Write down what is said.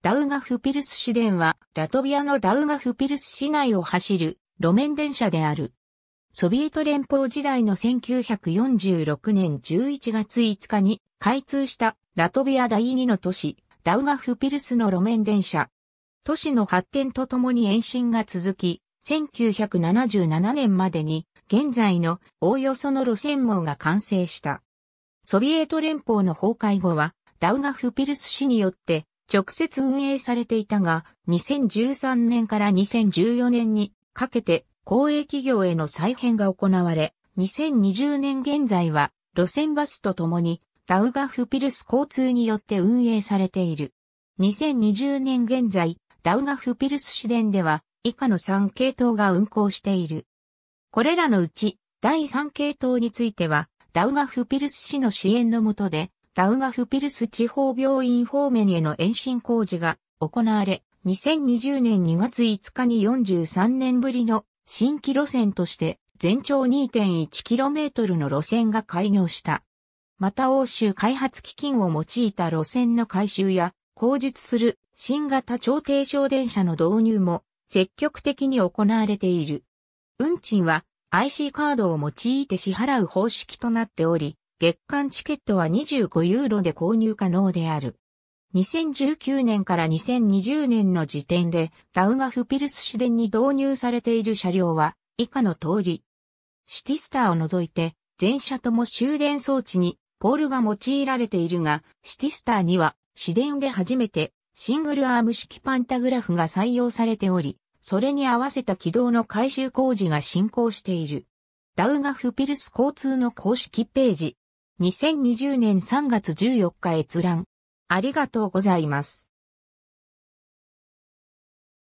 ダウガフピルス市電は、ラトビアのダウガフピルス市内を走る路面電車である。ソビエト連邦時代の1946年11月5日に開通したラトビア第2の都市、ダウガフピルスの路面電車。都市の発展とともに延伸が続き、1977年までに現在のおおよその路線網が完成した。ソビエト連邦の崩壊後は、ダウガフピルス市によって直接運営されていたが、2013年から2014年にかけて公営企業への再編が行われ、2020年現在は路線バスとともにダウガフピルス交通によって運営されている。2020年現在、ダウガフピルス市電では以下の3系統が運行している。これらのうち第3系統についてはダウガフピルス市の支援のもとでダウガフピルス地方病院方面への延伸工事が行われ、2020年2月5日に43年ぶりの新規路線として全長 2.1km の路線が開業した。また欧州開発基金を用いた路線の改修や、後述する新型超低床電車の導入も積極的に行われている。運賃は IC カードを用いて支払う方式となっており、月間チケットは25ユーロで購入可能である。2019年から2020年の時点で、ダウガフピルス市電に導入されている車両は、以下の通り。シティスターを除いて、全車とも終電装置に、ポールが用いられているが、シティスターには、市電で初めて、シングルアーム式パンタグラフが採用されており、それに合わせた軌道の改修工事が進行している。ダウガフピルス交通の公式ページ、2020年3月14日閲覧。ありがとうございます。